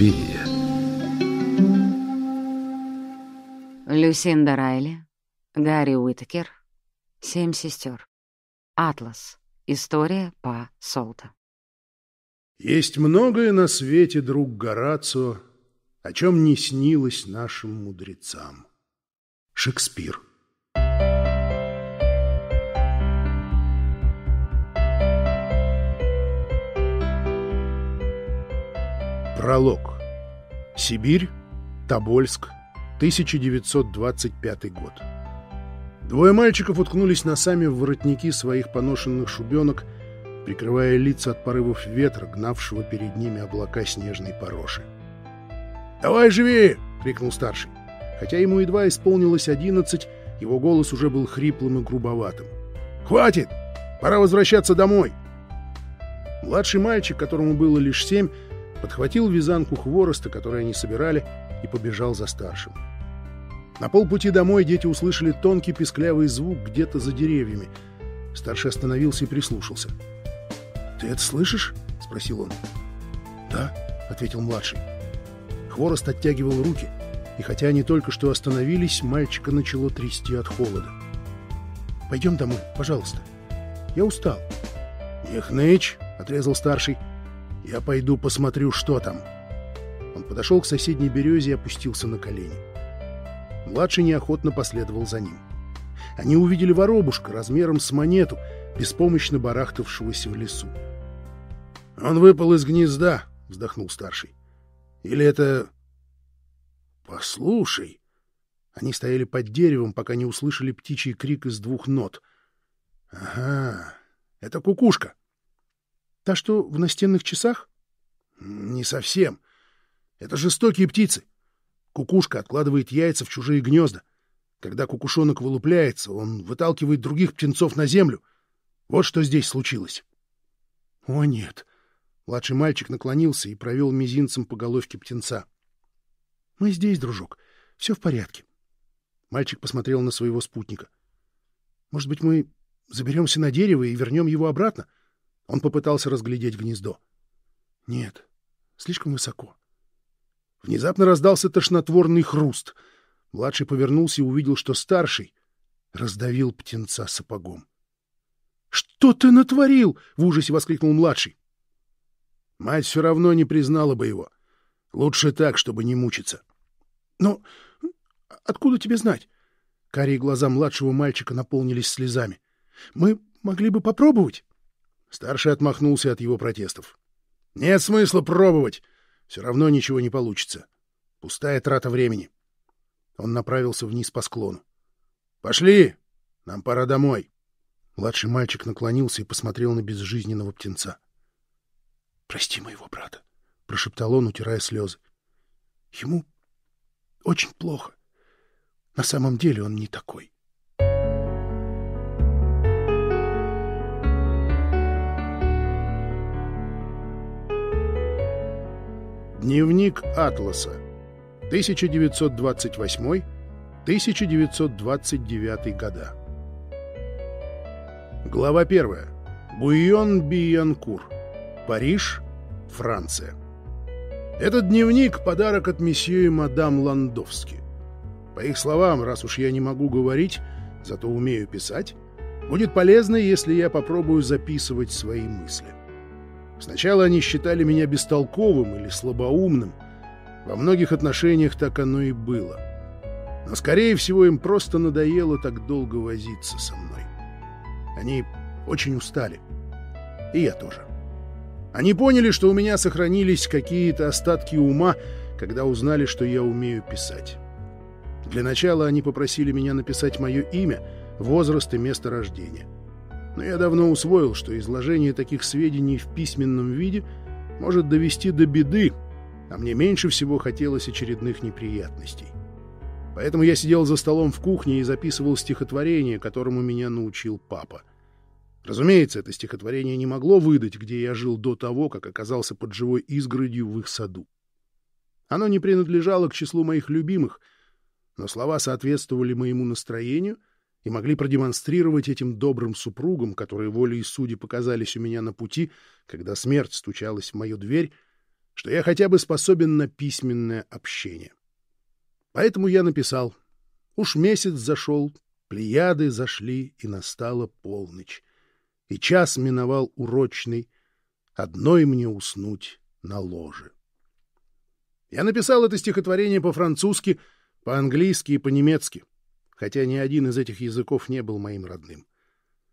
Биги. Люсинда Райли, Гарри Уиткер, «Семь сестер», «Атлас», «История по Солта». Есть многое на свете, друг Горацио, о чем не снилось нашим мудрецам. Шекспир. Пролог. Сибирь, Тобольск, 1925 год. Двое мальчиков уткнулись носами в воротники своих поношенных шубенок, прикрывая лица от порывов ветра, гнавшего перед ними облака снежной пороши. «Давай живее!» — крикнул старший. Хотя ему едва исполнилось одиннадцать, его голос уже был хриплым и грубоватым. «Хватит! Пора возвращаться домой!» Младший мальчик, которому было лишь семь, подхватил вязанку хвороста, который они собирали, и побежал за старшим. На полпути домой дети услышали тонкий песклявый звук где-то за деревьями. Старший остановился и прислушался. «Ты это слышишь?» — спросил он. «Да», — ответил младший. Хворост оттягивал руки, и хотя они только что остановились, мальчика начало трясти от холода. «Пойдем домой, пожалуйста. Я устал». «Не хнычь!» — отрезал старший — я пойду посмотрю, что там. Он подошел к соседней березе и опустился на колени. Младший неохотно последовал за ним. Они увидели воробушка размером с монету, беспомощно барахтавшегося в лесу. «Он выпал из гнезда», — вздохнул старший. «Или это...» «Послушай!» Они стояли под деревом, пока не услышали птичий крик из двух нот. «Ага, это кукушка!» Та, что в настенных часах? Не совсем. Это жестокие птицы. Кукушка откладывает яйца в чужие гнезда. Когда кукушонок вылупляется, он выталкивает других птенцов на землю. Вот что здесь случилось. — О, нет! — младший мальчик наклонился и провел мизинцем по головке птенца. — Мы здесь, дружок. Все в порядке. Мальчик посмотрел на своего спутника. — Может быть, мы заберемся на дерево и вернем его обратно? — он попытался разглядеть гнездо. Нет, слишком высоко. Внезапно раздался тошнотворный хруст. Младший повернулся и увидел, что старший раздавил птенца сапогом. «Что ты натворил?» — в ужасе воскликнул младший. Мать все равно не признала бы его. Лучше так, чтобы не мучиться. «Но откуда тебе знать?» Карие глаза младшего мальчика наполнились слезами. «Мы могли бы попробовать?» Старший отмахнулся от его протестов. «Нет смысла пробовать. Все равно ничего не получится. Пустая трата времени». Он направился вниз по склону. «Пошли! Нам пора домой!» Младший мальчик наклонился и посмотрел на безжизненного птенца. «Прости моего брата», — прошептал он, утирая слезы. «Ему очень плохо. На самом деле он не такой». Дневник Атласа. 1928-1929 года. Глава 1. Гуйон Биянкур. Париж, Франция. Этот дневник – подарок от месье и мадам Ландовски. По их словам, раз уж я не могу говорить, зато умею писать, будет полезно, если я попробую записывать свои мысли. Сначала они считали меня бестолковым или слабоумным. Во многих отношениях так оно и было. Но, скорее всего, им просто надоело так долго возиться со мной. Они очень устали. И я тоже. Они поняли, что у меня сохранились какие-то остатки ума, когда узнали, что я умею писать. Для начала они попросили меня написать мое имя, возраст и место рождения — но я давно усвоил, что изложение таких сведений в письменном виде может довести до беды, а мне меньше всего хотелось очередных неприятностей. Поэтому я сидел за столом в кухне и записывал стихотворение, которому меня научил папа. Разумеется, это стихотворение не могло выдать, где я жил до того, как оказался под живой изгородью в их саду. Оно не принадлежало к числу моих любимых, но слова соответствовали моему настроению — и могли продемонстрировать этим добрым супругам, которые волей судьи показались у меня на пути, когда смерть стучалась в мою дверь, что я хотя бы способен на письменное общение. Поэтому я написал. Уж месяц зашел, плеяды зашли, и настала полночь. И час миновал урочный, одной мне уснуть на ложе. Я написал это стихотворение по-французски, по-английски и по-немецки хотя ни один из этих языков не был моим родным.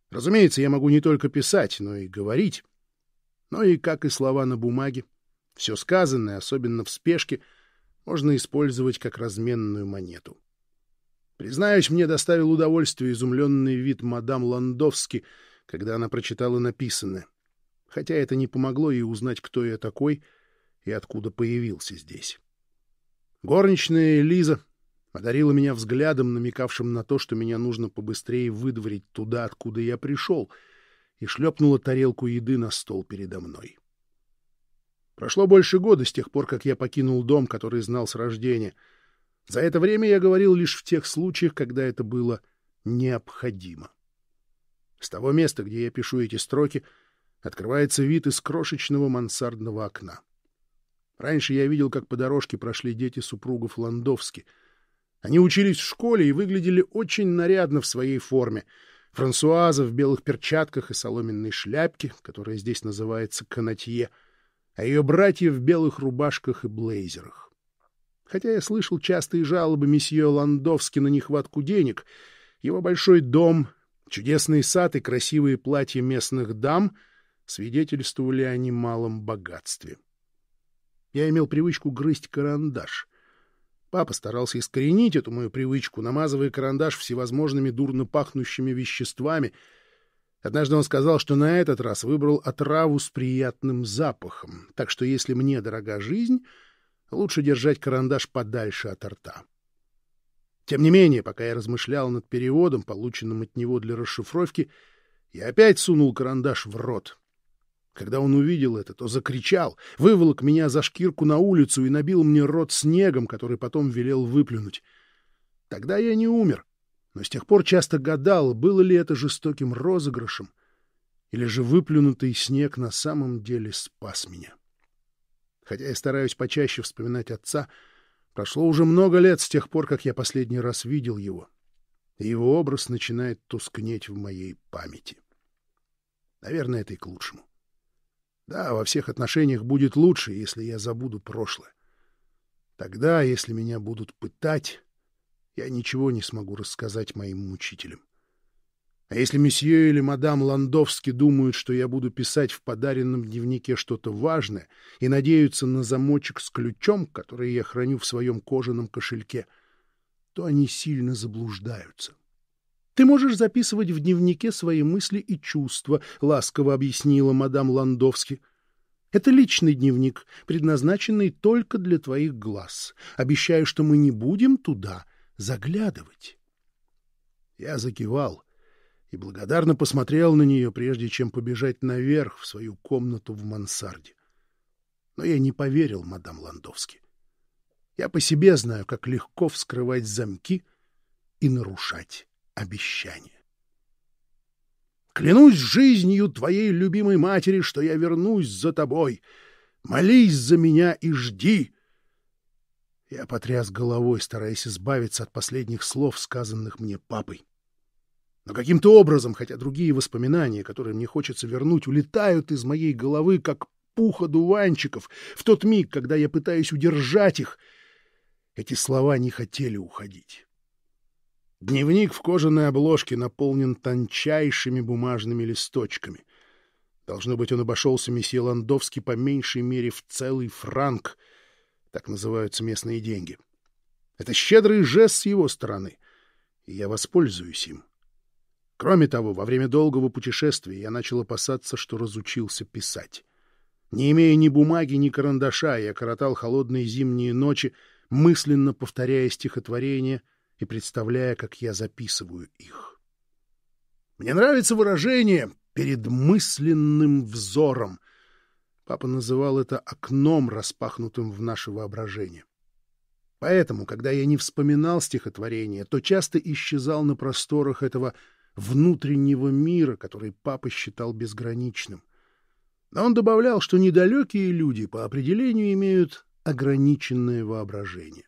Разумеется, я могу не только писать, но и говорить. Но и, как и слова на бумаге, все сказанное, особенно в спешке, можно использовать как разменную монету. Признаюсь, мне доставил удовольствие изумленный вид мадам Ландовски, когда она прочитала написанное. Хотя это не помогло ей узнать, кто я такой и откуда появился здесь. Горничная Лиза одарила меня взглядом, намекавшим на то, что меня нужно побыстрее выдворить туда, откуда я пришел, и шлепнула тарелку еды на стол передо мной. Прошло больше года с тех пор, как я покинул дом, который знал с рождения. За это время я говорил лишь в тех случаях, когда это было необходимо. С того места, где я пишу эти строки, открывается вид из крошечного мансардного окна. Раньше я видел, как по дорожке прошли дети супругов Ландовски — они учились в школе и выглядели очень нарядно в своей форме. Франсуаза в белых перчатках и соломенной шляпке, которая здесь называется канатье, а ее братья в белых рубашках и блейзерах. Хотя я слышал частые жалобы месье Ландовски на нехватку денег, его большой дом, чудесный сад и красивые платья местных дам свидетельствовали о немалом богатстве. Я имел привычку грызть карандаш — Папа старался искоренить эту мою привычку, намазывая карандаш всевозможными дурно пахнущими веществами. Однажды он сказал, что на этот раз выбрал отраву с приятным запахом, так что если мне дорога жизнь, лучше держать карандаш подальше от рта. Тем не менее, пока я размышлял над переводом, полученным от него для расшифровки, я опять сунул карандаш в рот. Когда он увидел это, то закричал, выволок меня за шкирку на улицу и набил мне рот снегом, который потом велел выплюнуть. Тогда я не умер, но с тех пор часто гадал, было ли это жестоким розыгрышем, или же выплюнутый снег на самом деле спас меня. Хотя я стараюсь почаще вспоминать отца, прошло уже много лет с тех пор, как я последний раз видел его, и его образ начинает тускнеть в моей памяти. Наверное, это и к лучшему. Да, во всех отношениях будет лучше, если я забуду прошлое. Тогда, если меня будут пытать, я ничего не смогу рассказать моим мучителям. А если месье или мадам Ландовски думают, что я буду писать в подаренном дневнике что-то важное и надеются на замочек с ключом, который я храню в своем кожаном кошельке, то они сильно заблуждаются. — ты можешь записывать в дневнике свои мысли и чувства, ласково объяснила мадам Ландовски. Это личный дневник, предназначенный только для твоих глаз. Обещаю, что мы не будем туда заглядывать. Я закивал и благодарно посмотрел на нее, прежде чем побежать наверх в свою комнату в мансарде. Но я не поверил мадам Ландовски. Я по себе знаю, как легко вскрывать замки и нарушать обещание. Клянусь жизнью твоей любимой матери, что я вернусь за тобой. Молись за меня и жди. Я потряс головой, стараясь избавиться от последних слов, сказанных мне папой. Но каким-то образом, хотя другие воспоминания, которые мне хочется вернуть, улетают из моей головы, как пуха дуванчиков в тот миг, когда я пытаюсь удержать их, эти слова не хотели уходить. Дневник в кожаной обложке наполнен тончайшими бумажными листочками. Должно быть, он обошелся месье Ландовски по меньшей мере в целый франк. Так называются местные деньги. Это щедрый жест с его стороны, и я воспользуюсь им. Кроме того, во время долгого путешествия я начал опасаться, что разучился писать. Не имея ни бумаги, ни карандаша, я коротал холодные зимние ночи, мысленно повторяя стихотворение — и представляя, как я записываю их. Мне нравится выражение «перед мысленным взором». Папа называл это окном, распахнутым в наше воображение. Поэтому, когда я не вспоминал стихотворение, то часто исчезал на просторах этого внутреннего мира, который папа считал безграничным. Но он добавлял, что недалекие люди по определению имеют ограниченное воображение.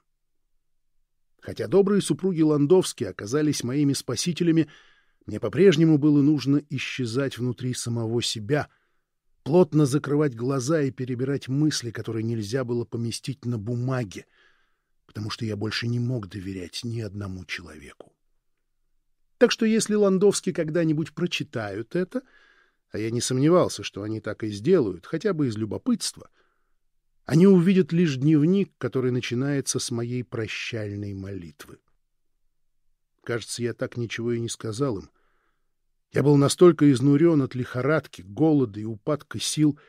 Хотя добрые супруги Ландовские оказались моими спасителями, мне по-прежнему было нужно исчезать внутри самого себя, плотно закрывать глаза и перебирать мысли, которые нельзя было поместить на бумаге, потому что я больше не мог доверять ни одному человеку. Так что если Ландовские когда-нибудь прочитают это, а я не сомневался, что они так и сделают, хотя бы из любопытства — они увидят лишь дневник, который начинается с моей прощальной молитвы. Кажется, я так ничего и не сказал им. Я был настолько изнурен от лихорадки, голода и упадка сил,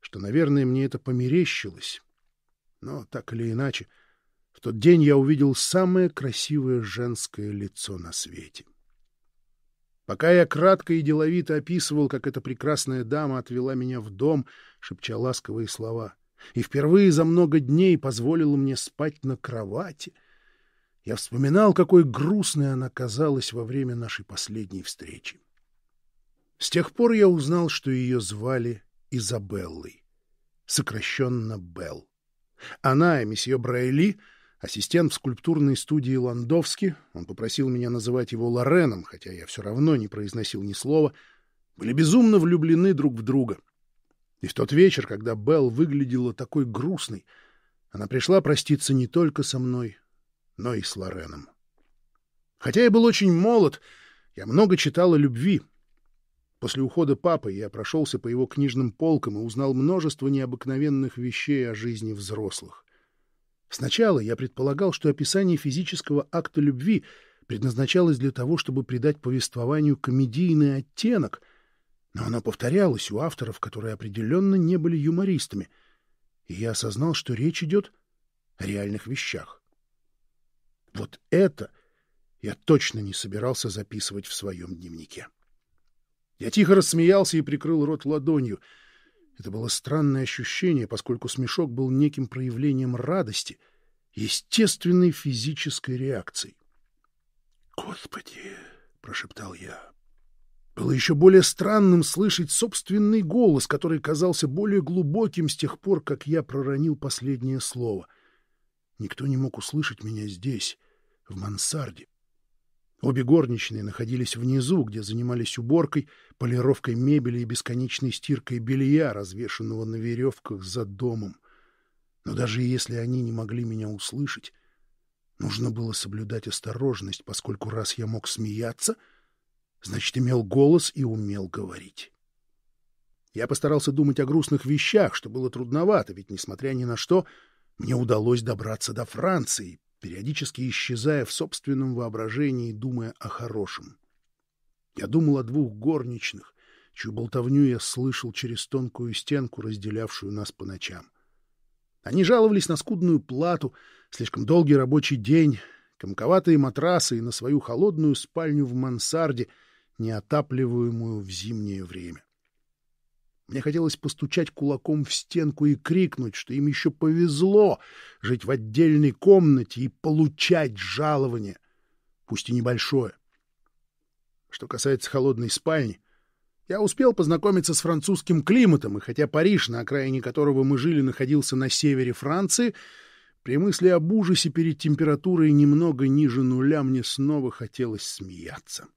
что, наверное, мне это померещилось. Но так или иначе, в тот день я увидел самое красивое женское лицо на свете. Пока я кратко и деловито описывал, как эта прекрасная дама отвела меня в дом, шепча ласковые слова — и впервые за много дней позволила мне спать на кровати. Я вспоминал, какой грустной она казалась во время нашей последней встречи. С тех пор я узнал, что ее звали Изабеллой, сокращенно Белл. Она и месье Брайли, ассистент в скульптурной студии Ландовски, он попросил меня называть его Лореном, хотя я все равно не произносил ни слова, были безумно влюблены друг в друга — и в тот вечер, когда Белл выглядела такой грустной, она пришла проститься не только со мной, но и с Лореном. Хотя я был очень молод, я много читал о любви. После ухода папы я прошелся по его книжным полкам и узнал множество необыкновенных вещей о жизни взрослых. Сначала я предполагал, что описание физического акта любви предназначалось для того, чтобы придать повествованию комедийный оттенок, но оно повторялось у авторов, которые определенно не были юмористами, и я осознал, что речь идет о реальных вещах. Вот это я точно не собирался записывать в своем дневнике. Я тихо рассмеялся и прикрыл рот ладонью. Это было странное ощущение, поскольку смешок был неким проявлением радости, естественной физической реакцией. «Господи!» — прошептал я. Было еще более странным слышать собственный голос, который казался более глубоким с тех пор, как я проронил последнее слово. Никто не мог услышать меня здесь, в мансарде. Обе горничные находились внизу, где занимались уборкой, полировкой мебели и бесконечной стиркой белья, развешенного на веревках за домом. Но даже если они не могли меня услышать, нужно было соблюдать осторожность, поскольку раз я мог смеяться — Значит, имел голос и умел говорить. Я постарался думать о грустных вещах, что было трудновато, ведь, несмотря ни на что, мне удалось добраться до Франции, периодически исчезая в собственном воображении, думая о хорошем. Я думал о двух горничных, чью болтовню я слышал через тонкую стенку, разделявшую нас по ночам. Они жаловались на скудную плату, слишком долгий рабочий день, комковатые матрасы и на свою холодную спальню в мансарде — неотапливаемую в зимнее время. Мне хотелось постучать кулаком в стенку и крикнуть, что им еще повезло жить в отдельной комнате и получать жалование, пусть и небольшое. Что касается холодной спальни, я успел познакомиться с французским климатом, и хотя Париж, на окраине которого мы жили, находился на севере Франции, при мысли об ужасе перед температурой немного ниже нуля мне снова хотелось смеяться.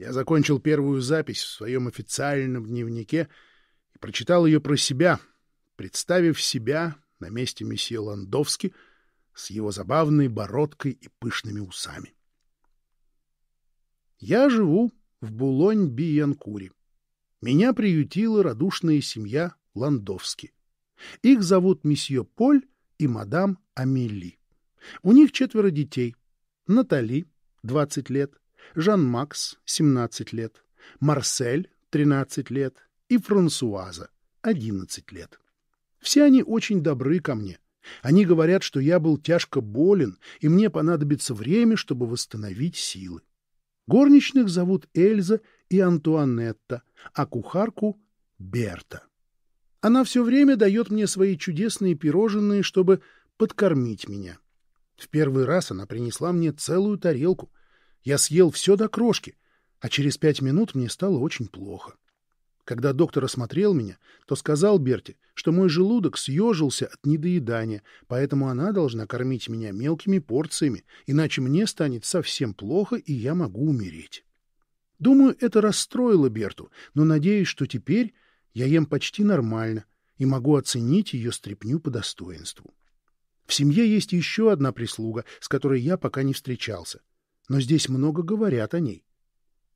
Я закончил первую запись в своем официальном дневнике и прочитал ее про себя, представив себя на месте месье Ландовски с его забавной бородкой и пышными усами. Я живу в Булонь-Биянкуре. Меня приютила радушная семья Ландовски. Их зовут месье Поль и мадам Амели. У них четверо детей. Натали, 20 лет, Жан-Макс, 17 лет, Марсель, 13 лет и Франсуаза, 11 лет. Все они очень добры ко мне. Они говорят, что я был тяжко болен, и мне понадобится время, чтобы восстановить силы. Горничных зовут Эльза и Антуанетта, а кухарку — Берта. Она все время дает мне свои чудесные пирожные, чтобы подкормить меня. В первый раз она принесла мне целую тарелку — я съел все до крошки, а через пять минут мне стало очень плохо. Когда доктор осмотрел меня, то сказал Берти, что мой желудок съежился от недоедания, поэтому она должна кормить меня мелкими порциями, иначе мне станет совсем плохо, и я могу умереть. Думаю, это расстроило Берту, но надеюсь, что теперь я ем почти нормально и могу оценить ее стряпню по достоинству. В семье есть еще одна прислуга, с которой я пока не встречался но здесь много говорят о ней.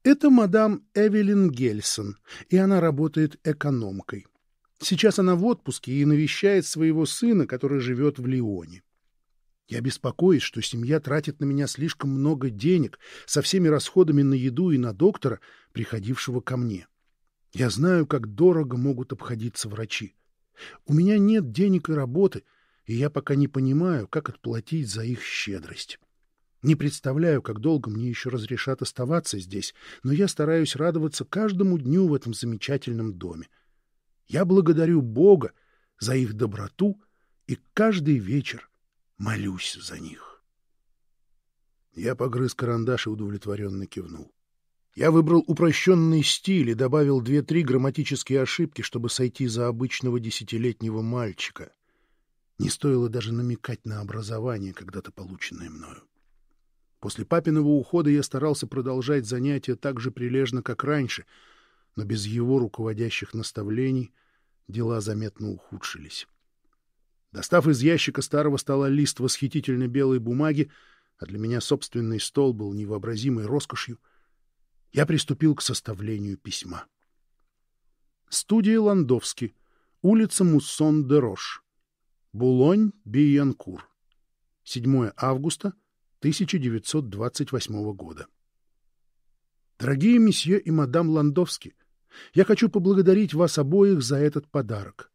Это мадам Эвелин Гельсон, и она работает экономкой. Сейчас она в отпуске и навещает своего сына, который живет в Лионе. Я беспокоюсь, что семья тратит на меня слишком много денег со всеми расходами на еду и на доктора, приходившего ко мне. Я знаю, как дорого могут обходиться врачи. У меня нет денег и работы, и я пока не понимаю, как отплатить за их щедрость. Не представляю, как долго мне еще разрешат оставаться здесь, но я стараюсь радоваться каждому дню в этом замечательном доме. Я благодарю Бога за их доброту и каждый вечер молюсь за них. Я погрыз карандаш и удовлетворенно кивнул. Я выбрал упрощенный стиль и добавил две-три грамматические ошибки, чтобы сойти за обычного десятилетнего мальчика. Не стоило даже намекать на образование, когда-то полученное мною. После папиного ухода я старался продолжать занятия так же прилежно, как раньше, но без его руководящих наставлений дела заметно ухудшились. Достав из ящика старого стола лист восхитительно белой бумаги, а для меня собственный стол был невообразимой роскошью, я приступил к составлению письма. Студия Ландовски, улица Муссон-де-Рош, Булонь-Биянкур, 7 августа 1918 1928 года. Дорогие месье и мадам Ландовски, я хочу поблагодарить вас обоих за этот подарок.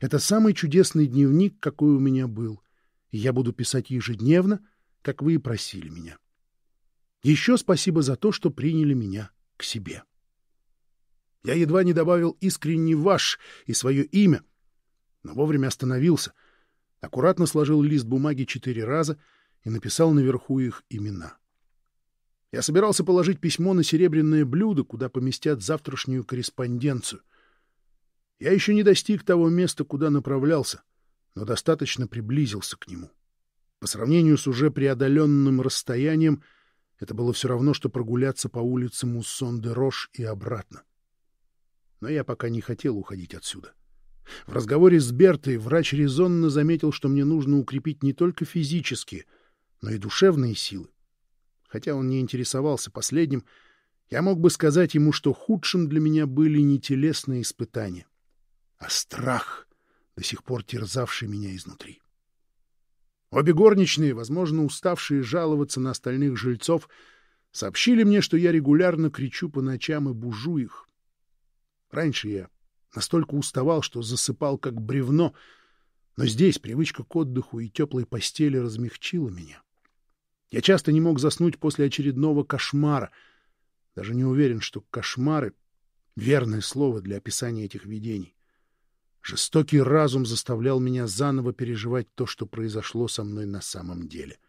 Это самый чудесный дневник, какой у меня был, и я буду писать ежедневно, как вы и просили меня. Еще спасибо за то, что приняли меня к себе. Я едва не добавил искренне ваш и свое имя, но вовремя остановился, аккуратно сложил лист бумаги четыре раза — и написал наверху их имена. Я собирался положить письмо на серебряное блюдо, куда поместят завтрашнюю корреспонденцию. Я еще не достиг того места, куда направлялся, но достаточно приблизился к нему. По сравнению с уже преодоленным расстоянием, это было все равно, что прогуляться по улице Муссон-де-Рош и обратно. Но я пока не хотел уходить отсюда. В разговоре с Бертой врач резонно заметил, что мне нужно укрепить не только физические — но и душевные силы. Хотя он не интересовался последним, я мог бы сказать ему, что худшим для меня были не телесные испытания, а страх, до сих пор терзавший меня изнутри. Обе горничные, возможно, уставшие жаловаться на остальных жильцов, сообщили мне, что я регулярно кричу по ночам и бужу их. Раньше я настолько уставал, что засыпал как бревно, но здесь привычка к отдыху и теплой постели размягчила меня. Я часто не мог заснуть после очередного кошмара. Даже не уверен, что кошмары — верное слово для описания этих видений. Жестокий разум заставлял меня заново переживать то, что произошло со мной на самом деле. —